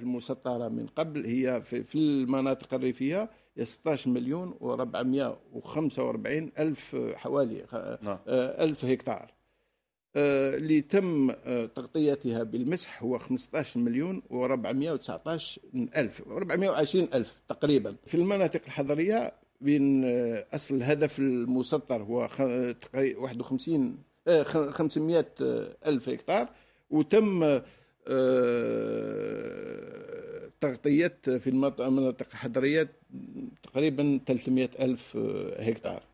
المسطرة من قبل هي في, في المناطق الريفية 16 مليون و445 ألف حوالي نعم. آه، ألف هكتار آه، اللي تم آه، تغطيتها بالمسح هو 15 مليون و419 ألف 420 ألف تقريبا في المناطق الحضرية بين أصل الهدف المسطر هو 51 500 ألف هكتار وتم تغطية في المناطق الحضرية تقريبا 300 ألف هكتار